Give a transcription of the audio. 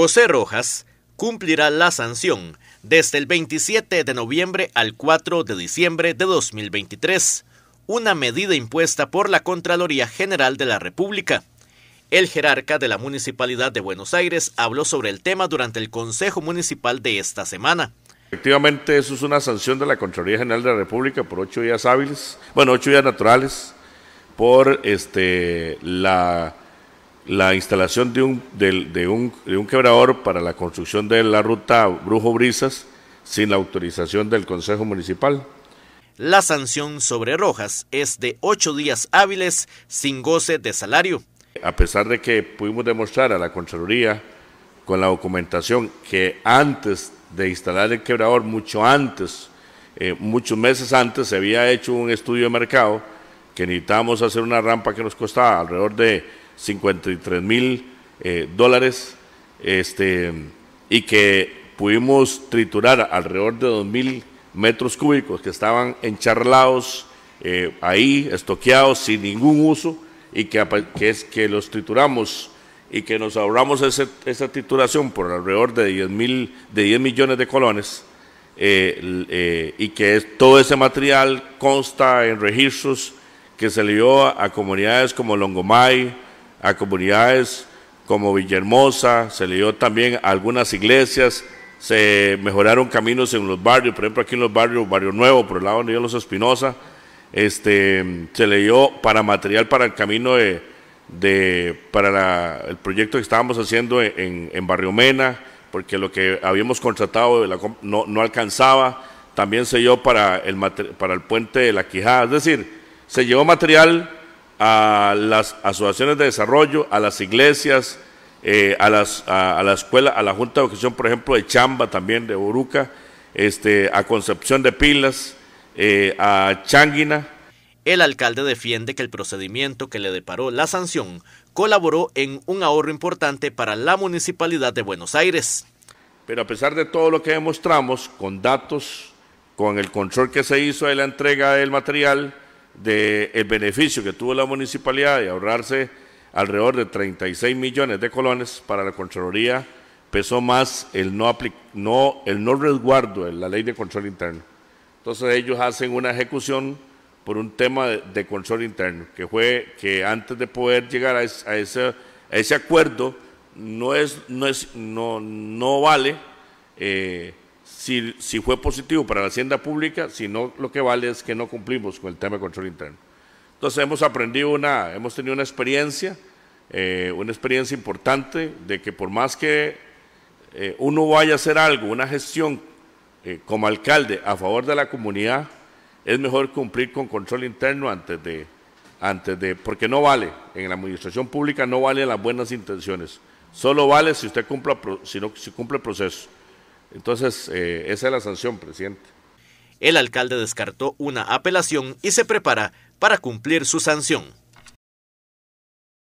José Rojas cumplirá la sanción desde el 27 de noviembre al 4 de diciembre de 2023, una medida impuesta por la Contraloría General de la República. El jerarca de la Municipalidad de Buenos Aires habló sobre el tema durante el Consejo Municipal de esta semana. Efectivamente, eso es una sanción de la Contraloría General de la República por ocho días hábiles, bueno, ocho días naturales, por este, la la instalación de un, de, un, quebrador para la construcción de la ruta Brujo Brisas sin la autorización del Consejo Municipal. La sanción sobre Rojas es de ocho días hábiles sin goce de salario. A pesar de que pudimos demostrar a la Contraloría con la documentación que antes de instalar el quebrador, mucho antes, eh, muchos meses antes, se había hecho un estudio de mercado que necesitábamos hacer una rampa que nos costaba alrededor de 53 mil eh, dólares este, y que pudimos triturar alrededor de 2 mil metros cúbicos que estaban encharlados eh, ahí, estoqueados sin ningún uso y que, es, que los trituramos y que nos ahorramos esa trituración por alrededor de 10, mil, de 10 millones de colones eh, y que todo ese material consta en registros que se le dio a, a comunidades como Longomay, a comunidades como Villahermosa, se le dio también a algunas iglesias, se mejoraron caminos en los barrios, por ejemplo aquí en los barrios, Barrio Nuevo, por el lado de los Espinosa, este, se le dio para material para el camino de, de para el proyecto que estábamos haciendo en, en, Barrio Mena, porque lo que habíamos contratado la, no, no, alcanzaba, también se dio para el, para el puente de la Quijada, es decir, se llevó material a las asociaciones de desarrollo, a las iglesias, eh, a, las, a, la escuela, a la Junta de Educación, por ejemplo, de Chamba también, de Uruca, este, a Concepción de Pilas, eh, a Changuina. El alcalde defiende que el procedimiento que le deparó la sanción colaboró en un ahorro importante para la municipalidad de Buenos Aires. Pero a pesar de todo lo que demostramos, con datos, con el control que se hizo de la entrega del material, del beneficio que tuvo la municipalidad de ahorrarse alrededor de 36 millones de colones para la Contraloría, pesó más el no, el no resguardo de la ley de control interno. Entonces ellos hacen una ejecución por un tema de, control interno, que fue que antes de poder llegar a, ese, acuerdo, no, es, no, es, no, vale eh, si, fue positivo para la hacienda pública, si no, lo que vale es que no cumplimos con el tema de control interno. Entonces hemos aprendido una, hemos tenido una experiencia, eh, una experiencia importante de que por más que eh, uno vaya a hacer algo, una gestión eh, como alcalde a favor de la comunidad, es mejor cumplir con control interno antes de, porque no vale, en la administración pública no vale las buenas intenciones, solo vale si usted si cumple el proceso. Entonces, eh, esa es la sanción, presidente. El alcalde descartó una apelación y se prepara para cumplir su sanción.